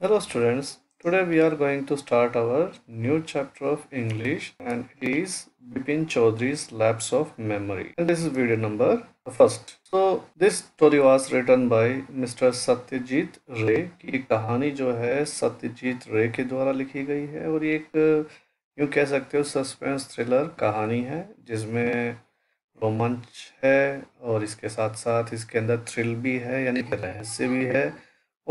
Hello students, today we are going to start our new chapter of English and it is Bipin Chaudhary's Lapse of Memory and this is video number first. So this story was written by Mr. Satyajit Ray की कहानी जो है सत्यजीत रे के द्वारा लिखी गई है और ये एक यूँ कह सकते हो सस्पेंस थ्रिलर कहानी है जिसमें रोमांच है और इसके साथ साथ इसके अंदर थ्रिल भी है यानी कि रहस्य भी है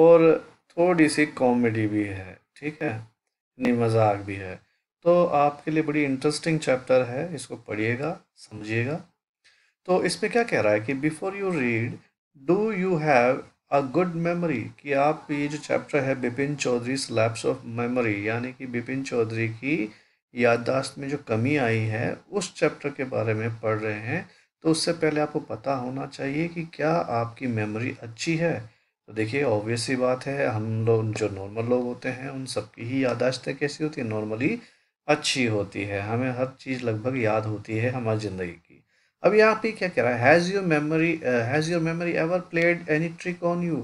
और थोड़ी सी कॉमेडी भी है ठीक है नहीं मजाक भी है तो आपके लिए बड़ी इंटरेस्टिंग चैप्टर है इसको पढ़िएगा समझिएगा तो इसमें क्या कह रहा है कि before you read do you have a good memory कि आप ये जो चैप्टर है Bipin Choudhury lapse of memory यानी कि बिपिन चौधरी की याददाश्त में जो कमी आई है उस चैप्टर के बारे में पढ़ रहे हैं तो उससे पहले आपको पता होना चाहिए कि क्या आपकी मेमोरी अच्छी है तो देखिए ऑब्वियस सी बात है हम लोग जो नॉर्मल लोग होते हैं उन सबकी ही यादाश्तें कैसी होती है नॉर्मली अच्छी होती है हमें हर चीज़ लगभग याद होती है हमारी ज़िंदगी की अब यहाँ पे क्या कह रहा है has your memory has your memory ever played any trick on you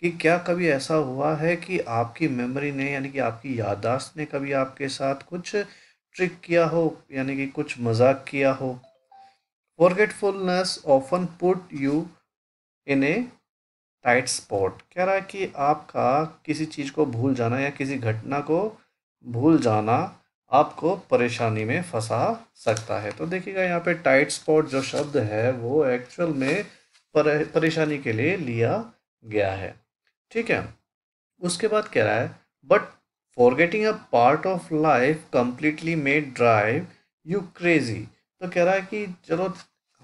कि क्या कभी ऐसा हुआ है कि आपकी मेमोरी ने यानी कि आपकी याददाश्त ने कभी आपके साथ कुछ ट्रिक किया हो यानी कि कुछ मजाक किया हो forgetfulness often put you in a tight spot कह रहा है कि आपका किसी चीज़ को भूल जाना या किसी घटना को भूल जाना आपको परेशानी में फंसा सकता है तो देखिएगा यहाँ पे टाइट स्पॉट जो शब्द है वो एक्चुअल में परे, परेशानी के लिए लिया गया है ठीक है उसके बाद कह रहा है but forgetting a part of life completely made drive you crazy तो कह रहा है कि चलो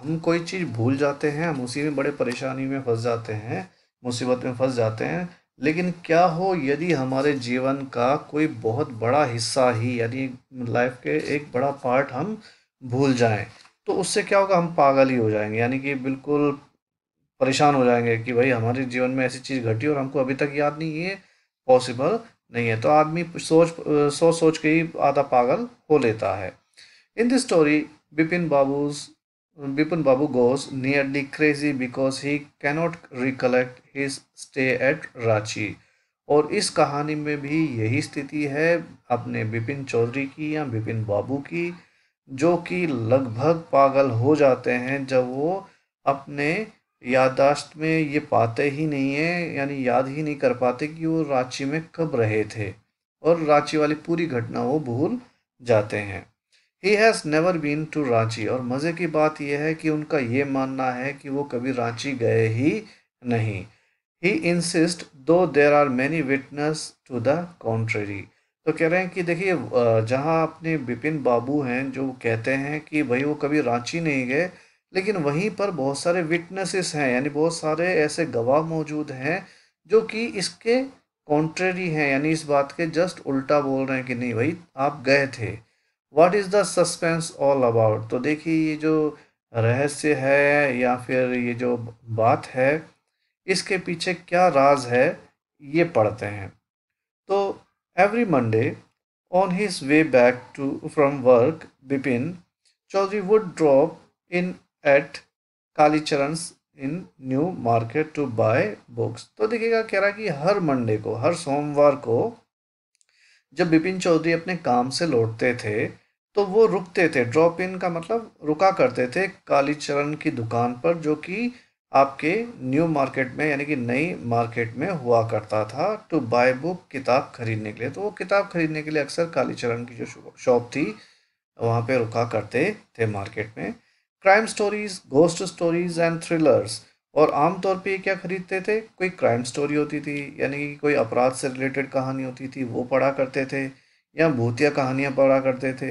हम कोई चीज़ भूल जाते हैं हम उसी में बड़े परेशानी में फंस जाते हैं मुसीबत में फंस जाते हैं लेकिन क्या हो यदि हमारे जीवन का कोई बहुत बड़ा हिस्सा ही यानी लाइफ के एक बड़ा पार्ट हम भूल जाएं तो उससे क्या होगा हम पागल ही हो जाएंगे यानी कि बिल्कुल परेशान हो जाएंगे कि भाई हमारे जीवन में ऐसी चीज़ घटी और हमको अभी तक याद नहीं ये पॉसिबल नहीं है तो आदमी सोच सोच सोच के ही आधा पागल हो लेता है in this story Bipin Babu's Bipin Babu goes nearly crazy because he cannot recollect his stay at Rachi. और इस कहानी में भी यही स्थिति है अपने बिपिन चौधरी की या बिपिन बाबू की जो कि लगभग पागल हो जाते हैं जब वो अपने यादाश्त में ये पाते ही नहीं है यानी याद ही नहीं कर पाते कि वो रांची में कब रहे थे और रांची वाली पूरी घटना वो भूल जाते हैं he has never been to Ranchi और मज़े की बात यह है कि उनका ये मानना है कि वो कभी रांची गए ही नहीं he insist though there are many witness to the contrary तो कह रहे हैं कि देखिए जहाँ अपने बिपिन बाबू हैं जो कहते हैं कि भाई वो कभी रांची नहीं गए लेकिन वहीं पर बहुत सारे विटनेसेस हैं यानी बहुत सारे ऐसे गवाह मौजूद हैं जो कि इसके कॉन्ट्रेरी हैं यानी इस बात के जस्ट उल्टा बोल रहे हैं कि नहीं भाई आप गए थे what is the suspense all about तो देखिए ये जो रहस्य है या फिर ये जो बात है इसके पीछे क्या राज है ये पढ़ते हैं तो every Monday on his way back to from work Bipin Chaudhary would drop in at Kalicharan in New Market to buy books तो देखिएगा कह रहा कि हर मंडे को हर सोमवार को जब बिपिन चौधरी अपने काम से लौटते थे तो वो रुकते थे ड्रॉप इन का मतलब रुका करते थे कालीचरण की दुकान पर जो कि आपके न्यू मार्केट में यानी कि नई मार्केट में हुआ करता था टू बाय बुक किताब खरीदने के लिए तो वो किताब खरीदने के लिए अक्सर कालीचरण की जो शॉप थी वहाँ पे रुका करते थे मार्केट में crime stories ghost stories and thrillers और आमतौर पे ये क्या ख़रीदते थे कोई क्राइम स्टोरी होती थी यानी कि कोई अपराध से रिलेटेड कहानी होती थी वो पढ़ा करते थे या भूतिया कहानियाँ पढ़ा करते थे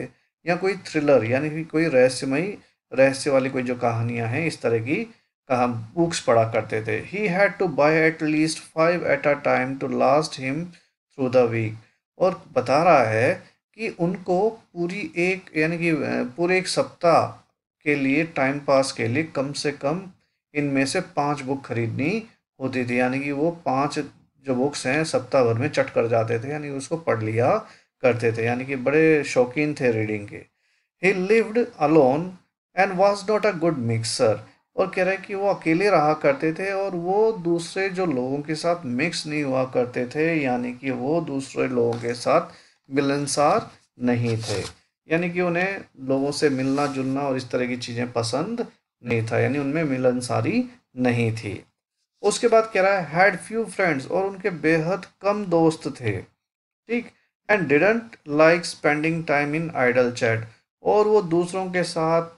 या कोई थ्रिलर यानी कि कोई रहस्यमयी रहस्य वाली कोई जो कहानियाँ हैं इस तरह की कहा बुक्स पढ़ा करते थे he had to buy at least five at a time to last him through the week और बता रहा है कि उनको पूरी एक यानी कि पूरे एक सप्ताह के लिए टाइम पास के लिए कम से कम इनमें से पांच बुक खरीदनी होती थी यानी कि वो पांच जो बुक्स हैं सप्ताह भर में चट कर जाते थे यानी उसको पढ़ लिया करते थे यानी कि बड़े शौकीन थे रीडिंग के he lived alone and was not a good mixer और कह रहे हैं कि वो अकेले रहा करते थे और वो दूसरे जो लोगों के साथ मिक्स नहीं हुआ करते थे यानी कि वो दूसरे लोगों के साथ मिलनसार नहीं थे यानी कि उन्हें लोगों से मिलना जुलना और इस तरह की चीज़ें पसंद नहीं था यानी उनमें मिलनसारी नहीं थी उसके बाद कह रहा है हैड फ्यू फ्रेंड्स और उनके बेहद कम दोस्त थे ठीक and didn't like spending time in idle chat और वो दूसरों के साथ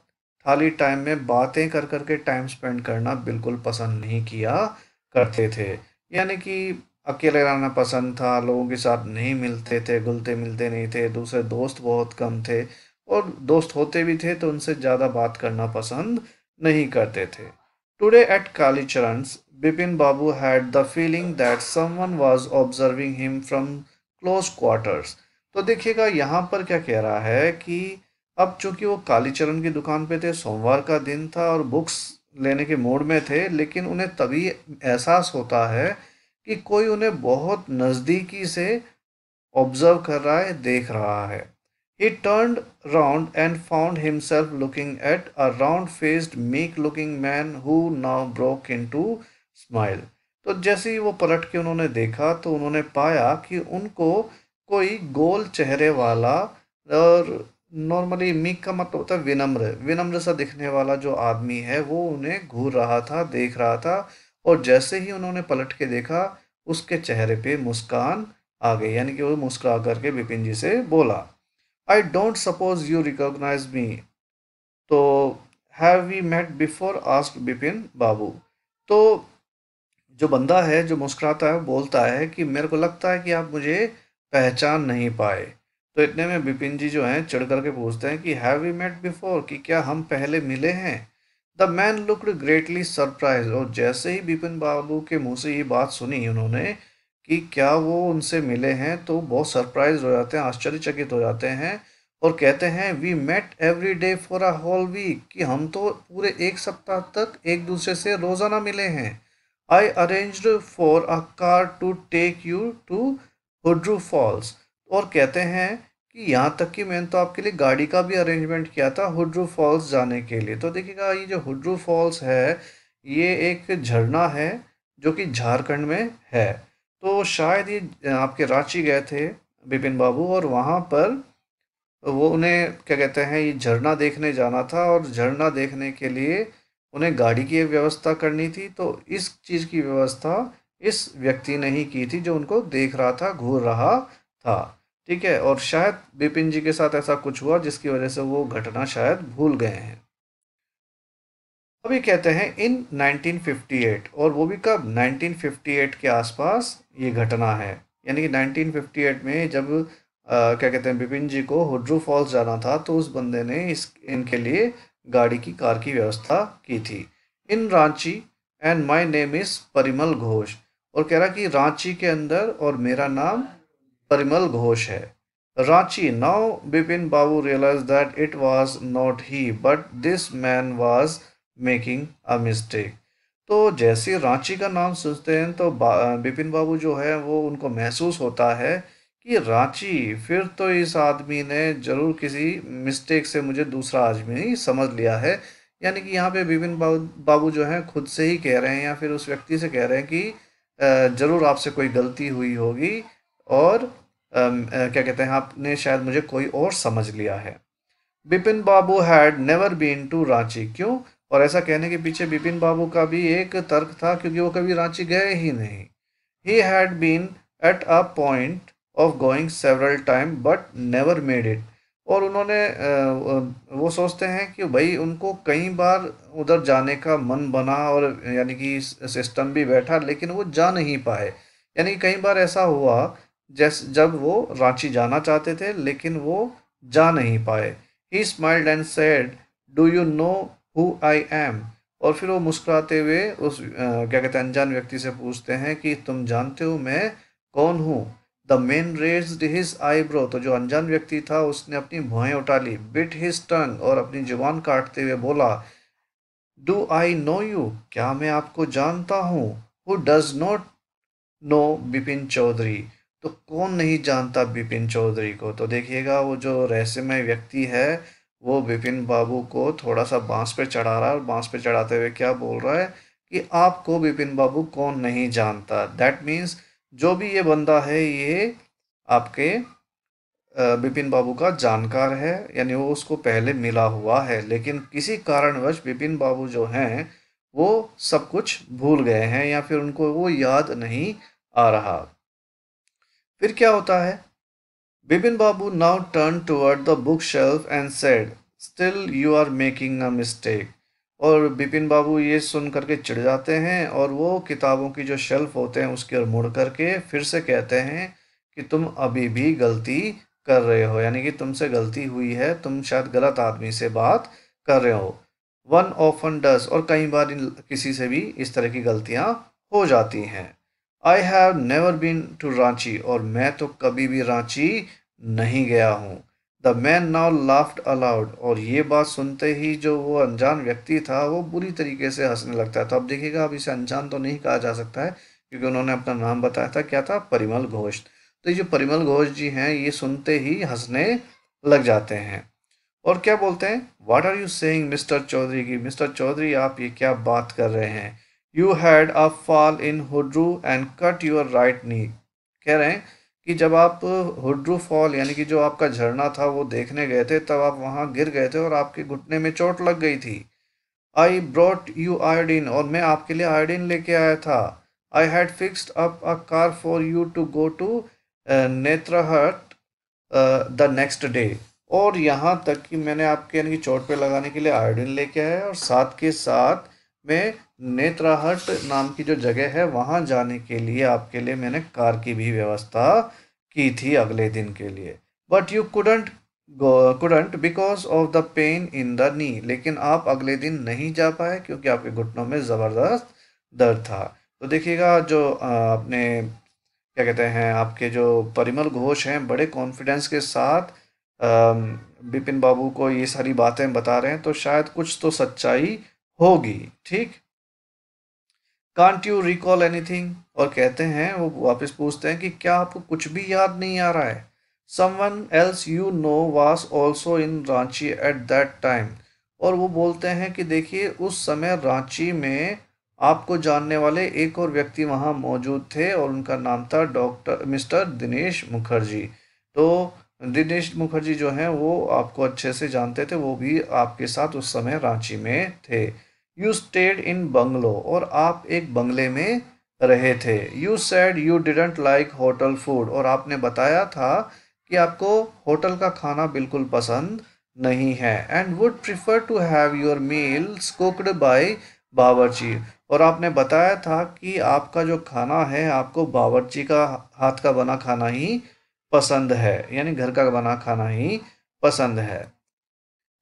खाली टाइम में बातें कर कर के टाइम स्पेंड करना बिल्कुल पसंद नहीं किया करते थे यानी कि अकेले रहना पसंद था लोगों के साथ नहीं मिलते थे घुलते मिलते नहीं थे दूसरे दोस्त बहुत कम थे और दोस्त होते भी थे तो उनसे ज़्यादा बात करना पसंद नहीं करते थे today at Kalicharan's Bipin Babu had the feeling that someone was observing him from close quarters तो देखिएगा यहाँ पर क्या कह रहा है कि अब चूंकि वो कालीचरण की दुकान पे थे सोमवार का दिन था और बुक्स लेने के मूड में थे लेकिन उन्हें तभी एहसास होता है कि कोई उन्हें बहुत नज़दीकी से ऑब्जर्व कर रहा है देख रहा है He turned round and found himself looking at a round faced, meek looking man who now broke into smile. तो जैसे ही वो पलट के उन्होंने देखा तो उन्होंने पाया कि उनको कोई गोल चेहरे वाला और नॉर्मली मीक का मतलब होता है विनम्र विनम्र सा दिखने वाला जो आदमी है वो उन्हें घूर रहा था देख रहा था और जैसे ही उन्होंने पलट के देखा उसके चेहरे पे मुस्कान आ गई यानी कि वो मुस्कुरा करके बिपिन जी से बोला I don't suppose you recognise me तो have we met before asked Bipin Babu तो जो बंदा है जो मुस्कुराता है बोलता है कि मेरे को लगता है कि आप मुझे पहचान नहीं पाए तो इतने में बिपिन जी जो हैं चढ़ करके पूछते हैं कि हैव वी मेट बिफोर कि क्या हम पहले मिले हैं the man looked greatly surprised और जैसे ही बिपिन बाबू के मुंह से ये बात सुनी उन्होंने कि क्या वो उनसे मिले हैं तो बहुत सरप्राइज हो जाते हैं आश्चर्यचकित हो जाते हैं और कहते हैं we met every day for a whole week कि हम तो पूरे एक सप्ताह तक एक दूसरे से रोज़ाना मिले हैं I arrange for a car to take you to Hundru Falls और कहते हैं कि यहाँ तक कि मैंने तो आपके लिए गाड़ी का भी अरेंजमेंट किया था हुड्रू फॉल्स जाने के लिए तो देखिएगा ये जो हुड्रू फॉल्स है ये एक झरना है जो कि झारखंड में है तो शायद ही आपके रांची गए थे बिपिन बाबू और वहाँ पर वो उन्हें क्या कहते हैं ये झरना देखने जाना था और झरना देखने के लिए उन्हें गाड़ी की व्यवस्था करनी थी तो इस चीज़ की व्यवस्था इस व्यक्ति ने ही की थी जो उनको देख रहा था घूर रहा था ठीक है और शायद बिपिन जी के साथ ऐसा कुछ हुआ जिसकी वजह से वो घटना शायद भूल गए हैं अभी कहते हैं इन 1958 और वो भी कब 1958 के आसपास ये घटना है यानी कि 1958 में जब आ, क्या कहते हैं बिपिन जी को हुड्रू फॉल्स जाना था तो उस बंदे ने इस इनके लिए गाड़ी की कार की व्यवस्था की थी in Ranchi and my name is Parimal Ghosh और कह रहा कि रांची के अंदर और मेरा नाम परिमल घोष है Ranchi now Bipin Babu realise that it was not he but this man was making a mistake तो जैसे रांची का नाम सुनते हैं तो बिपिन बा, बाबू जो है वो उनको महसूस होता है कि रांची फिर तो इस आदमी ने ज़रूर किसी मिस्टेक से मुझे दूसरा आदमी समझ लिया है यानी कि यहाँ पे बिपिन बाबू जो हैं खुद से ही कह रहे हैं या फिर उस व्यक्ति से कह रहे हैं कि ज़रूर आपसे कोई गलती हुई होगी और क्या कहते हैं आपने शायद मुझे कोई और समझ लिया है Bipin Babu had never been to Ranchi क्यों और ऐसा कहने के पीछे बिपिन बाबू का भी एक तर्क था क्योंकि वो कभी रांची गए ही नहीं he had been at a point of going several time but never made it और उन्होंने वो सोचते हैं कि भाई उनको कई बार उधर जाने का मन बना और यानी कि सिस्टम भी बैठा लेकिन वो जा नहीं पाए यानी कई बार ऐसा हुआ जैसे जब वो रांची जाना चाहते थे लेकिन वो जा नहीं पाए he smiled and said do you know who I am और फिर वो मुस्कुराते हुए उस क्या कहते हैं अनजान व्यक्ति से पूछते हैं कि तुम जानते हो मैं कौन हूँ the man raised his eyebrow तो जो अनजान व्यक्ति था उसने अपनी भुआएं उठा ली बिट हिज टंग और अपनी जुबान काटते हुए बोला डू आई नो यू क्या मैं आपको जानता हूँ who does not know Bipin Chaudhary तो कौन नहीं जानता बिपिन चौधरी को तो देखिएगा वो जो रहस्यमय व्यक्ति है वो विपिन बाबू को थोड़ा सा बांस पे चढ़ा रहा है और बांस पे चढ़ाते हुए क्या बोल रहा है कि आपको विपिन बाबू कौन नहीं जानता दैट मीन्स जो भी ये बंदा है ये आपके बिपिन बाबू का जानकार है यानी वो उसको पहले मिला हुआ है लेकिन किसी कारणवश बिपिन बाबू जो हैं वो सब कुछ भूल गए हैं या फिर उनको वो याद नहीं आ रहा फिर क्या होता है Bibin Babu now turned toward the bookshelf and said, Still you are making a mistake. और बिपिन बाबू ये सुन करके चिढ़ जाते हैं और वो किताबों की जो शेल्फ होते हैं उसकी ओर मुड़ करके फिर से कहते हैं कि तुम अभी भी गलती कर रहे हो यानी कि तुमसे गलती हुई है तुम शायद गलत आदमी से बात कर रहे हो वन ऑफन डस और कई बार इन किसी से भी इस तरह की गलतियाँ हो जाती हैं I have never been to Ranchi और मैं तो कभी भी रांची नहीं गया हूँ the man now laughed aloud और ये बात सुनते ही जो वो अनजान व्यक्ति था वो बुरी तरीके से हंसने लगता है तो अब देखिएगा अब इसे अनजान तो नहीं कहा जा सकता है क्योंकि उन्होंने अपना नाम बताया था क्या था परिमल घोष तो ये जो परिमल घोष जी हैं ये सुनते ही हंसने लग जाते हैं और क्या बोलते हैं what are you saying mister Chaudhary की मिस्टर चौधरी आप ये क्या बात कर रहे हैं you had a fall in Hundru and cut your right knee कह रहे हैं कि जब आप हुड्रू फॉल यानी कि जो आपका झरना था वो देखने गए थे तब आप वहाँ गिर गए थे और आपके घुटने में चोट लग गई थी आई ब्रॉट यू आयोडीन और मैं आपके लिए आयोडीन लेके आया था I had fixed up a car for you to go to Netarhat the next day और यहाँ तक कि मैंने आपके यानी कि चोट पे लगाने के लिए आयोडीन लेके आया और साथ के साथ मैं नेत्राहट नाम की जो जगह है वहाँ जाने के लिए आपके लिए मैंने कार की भी व्यवस्था की थी अगले दिन के लिए but you couldn't couldn't because of the pain in the knee लेकिन आप अगले दिन नहीं जा पाए क्योंकि आपके घुटनों में ज़बरदस्त दर्द था तो देखिएगा जो आपने क्या कहते हैं आपके जो परिमल घोष हैं बड़े कॉन्फिडेंस के साथ बिपिन बाबू को ये सारी बातें बता रहे हैं तो शायद कुछ तो सच्चाई होगी ठीक कांट यू रिकॉल एनीथिंग और कहते हैं वो वापस पूछते हैं कि क्या आपको कुछ भी याद नहीं आ रहा है someone else you know was also in Ranchi at that time और वो बोलते हैं कि देखिए उस समय रांची में आपको जानने वाले एक और व्यक्ति वहाँ मौजूद थे और उनका नाम था डॉक्टर मिस्टर दिनेश मुखर्जी तो दिनेश मुखर्जी जो हैं वो आपको अच्छे से जानते थे वो भी आपके साथ उस समय रांची में थे यू स्टेड इन बंगलो और आप एक बंगले में रहे थे you said you didn't like hotel food और आपने बताया था कि आपको होटल का खाना बिल्कुल पसंद नहीं है and would prefer to have your meals cooked by बावरची और आपने बताया था कि आपका जो खाना है आपको बावर्ची का हाथ का बना खाना ही पसंद है यानी घर का बना खाना ही पसंद है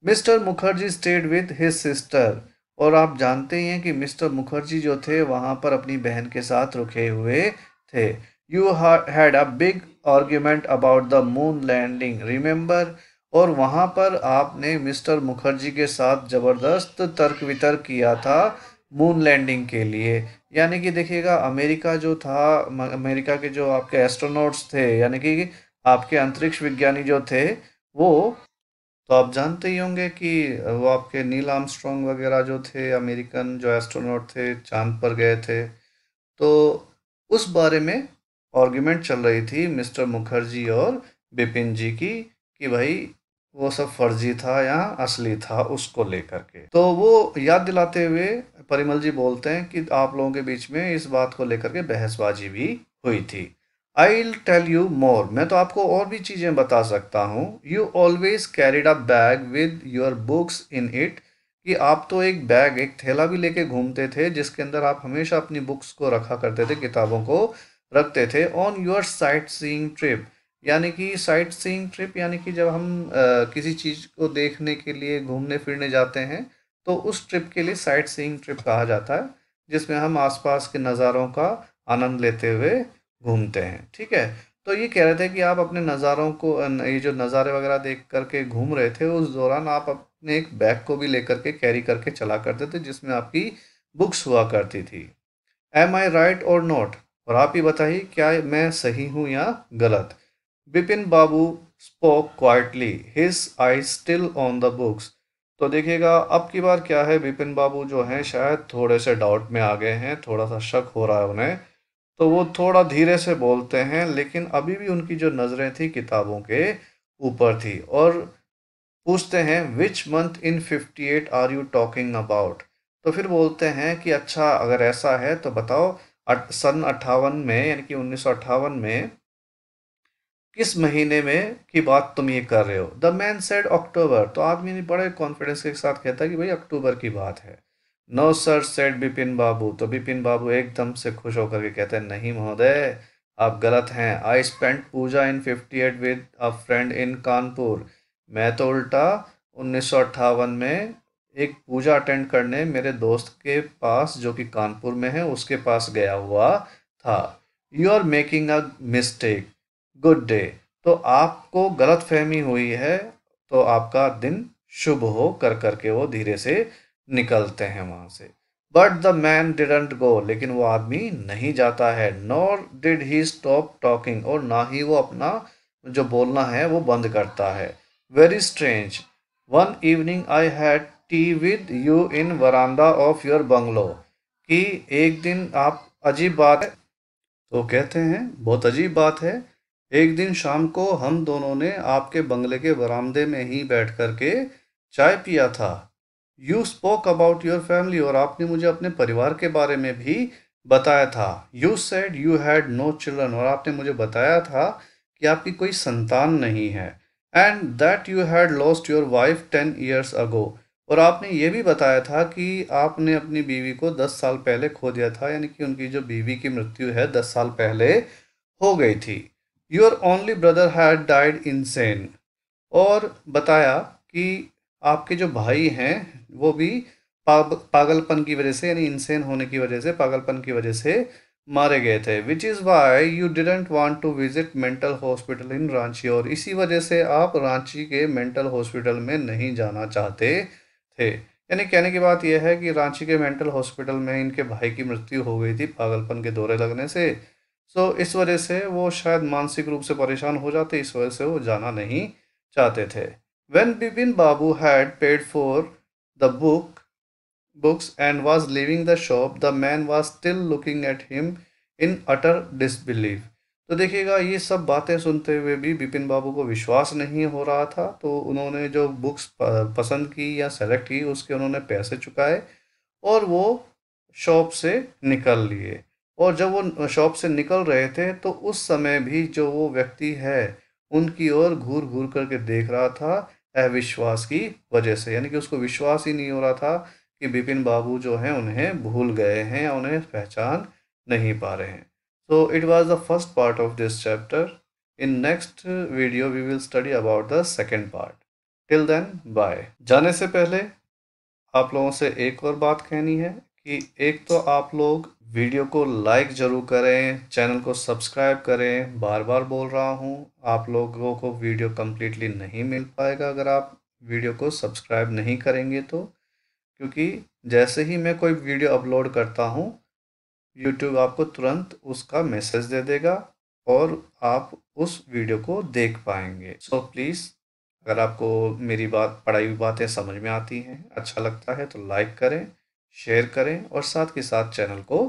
mister Mukherjee stayed with his sister और आप जानते ही हैं कि मिस्टर मुखर्जी जो थे वहाँ पर अपनी बहन के साथ रुके हुए थे you had a big argument about the moon landing remember और वहाँ पर आपने मिस्टर मुखर्जी के साथ ज़बरदस्त तर्क वितर्क किया था मून लैंडिंग के लिए यानी कि देखिएगा अमेरिका जो था अमेरिका के जो आपके एस्ट्रोनॉट्स थे यानी कि आपके अंतरिक्ष विज्ञानी जो थे वो तो आप जानते ही होंगे कि वो आपके नील आर्मस्ट्रॉन्ग वगैरह जो थे अमेरिकन जो एस्ट्रोनॉट थे चांद पर गए थे तो उस बारे में आर्ग्यूमेंट चल रही थी मिस्टर मुखर्जी और बिपिन जी की कि भाई वो सब फर्जी था या असली था उसको लेकर के तो वो याद दिलाते हुए परिमल जी बोलते हैं कि आप लोगों के बीच में इस बात को लेकर के बहसबाजी भी हुई थी आई टेल यू मोर मैं तो आपको और भी चीज़ें बता सकता हूँ you always carried a bag with your books in it कि आप तो एक बैग एक थैला भी लेके घूमते थे जिसके अंदर आप हमेशा अपनी बुक्स को रखा करते थे किताबों को रखते थे on your sightseeing trip यानी कि साइट सीइंग ट्रिप यानी कि जब हम आ, किसी चीज़ को देखने के लिए घूमने फिरने जाते हैं तो उस ट्रिप के लिए साइट सीइंग ट्रिप कहा जाता है जिसमें हम आसपास के नज़ारों का आनंद लेते हुए घूमते हैं ठीक है तो ये कह रहे थे कि आप अपने नज़ारों को ये जो नज़ारे वगैरह देख करके घूम रहे थे उस दौरान आप अपने एक बैग को भी लेकर के कैरी करके चला करते थे जिसमें आपकी बुक्स हुआ करती थी एम आई राइट और नॉट और आप ही बताइए क्या मैं सही हूँ या गलत Bipin Babu spoke quietly his eye still on the books तो देखिएगा अब की बार क्या है बिपिन बाबू जो हैं शायद थोड़े से डाउट में आ गए हैं थोड़ा सा शक हो रहा है उन्हें तो वो थोड़ा धीरे से बोलते हैं लेकिन अभी भी उनकी जो नज़रें थी किताबों के ऊपर थी और पूछते हैं which month in fifty eight are you talking about तो फिर बोलते हैं कि अच्छा अगर ऐसा है तो बताओ सन अट्ठावन में यानी कि उन्नीस सौ अट्ठावन में किस महीने में की बात तुम ये कर रहे हो द मैन सेड अक्टूबर तो आदमी ने बड़े कॉन्फिडेंस के साथ कहता है कि भाई अक्टूबर की बात है no sir said Bipin Babu तो बिपिन बाबू एकदम से खुश होकर के कहते हैं नहीं महोदय आप गलत हैं I spent Puja in fifty eight with a friend in Kanpur मैं तो उल्टा उन्नीस सौ अट्ठावन में एक पूजा अटेंड करने मेरे दोस्त के पास जो कि कानपुर में है उसके पास गया हुआ था you are making a mistake good day तो आपको गलत फहमी हुई है तो आपका दिन शुभ हो कर करके वो धीरे से निकलते हैं वहाँ से but the man didn't go लेकिन वो आदमी नहीं जाता है nor did he stop talking और ना ही वो अपना जो बोलना है वो बंद करता है very strange one evening I had tea with you in veranda of your bungalow कि एक दिन आप अजीब बात है तो कहते हैं बहुत अजीब बात है एक दिन शाम को हम दोनों ने आपके बंगले के बरामदे में ही बैठ कर के चाय पिया था you spoke about your family और आपने मुझे अपने परिवार के बारे में भी बताया था you said you had no children और आपने मुझे बताया था कि आपकी कोई संतान नहीं है and that you had lost your wife ten years ago और आपने ये भी बताया था कि आपने अपनी बीवी को दस साल पहले खो दिया था यानी कि उनकी जो बीवी की मृत्यु है दस साल पहले हो गई थी your only brother had died insane और बताया कि आपके जो भाई हैं वो भी पाग, पागलपन की वजह से यानी इंसेन होने की वजह से पागलपन की वजह से मारे गए थे which is why you didn't want to visit mental hospital in Ranchi और इसी वजह से आप रांची के मेंटल हॉस्पिटल में नहीं जाना चाहते थे यानी कहने की बात यह है कि रांची के मेंटल हॉस्पिटल में इनके भाई की मृत्यु हो गई थी पागलपन के दौरे लगने से सो so, इस वजह से वो शायद मानसिक रूप से परेशान हो जाते इस वजह से वो जाना नहीं चाहते थे When Bipin Babu had paid for the book, books and was leaving the shop, the man was still looking at him in utter disbelief. तो देखिएगा ये सब बातें सुनते हुए भी बिपिन बाबू को विश्वास नहीं हो रहा था तो उन्होंने जो बुक्स पसंद की या सेलेक्ट की उसके उन्होंने पैसे चुकाए और वो शॉप से निकल लिए और जब वो शॉप से निकल रहे थे तो उस समय भी जो वो व्यक्ति है उनकी ओर घूर घूर करके देख रहा था अविश्वास की वजह से यानी कि उसको विश्वास ही नहीं हो रहा था कि बिपिन बाबू जो हैं उन्हें भूल गए हैं या उन्हें पहचान नहीं पा रहे हैं so it was the first part of this chapter in next video we will study about the second part till then bye जाने से पहले आप लोगों से एक और बात कहनी है कि एक तो आप लोग वीडियो को लाइक ज़रूर करें चैनल को सब्सक्राइब करें बार बार बोल रहा हूँ आप लोगों को वीडियो कम्प्लीटली नहीं मिल पाएगा अगर आप वीडियो को सब्सक्राइब नहीं करेंगे तो क्योंकि जैसे ही मैं कोई वीडियो अपलोड करता हूँ यूट्यूब आपको तुरंत उसका मैसेज दे देगा और आप उस वीडियो को देख पाएंगे सो so, प्लीज़ अगर आपको मेरी बात पढ़ाई हुई बातें समझ में आती हैं अच्छा लगता है तो लाइक करें शेयर करें और साथ के साथ चैनल को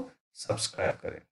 सब्सक्राइब करें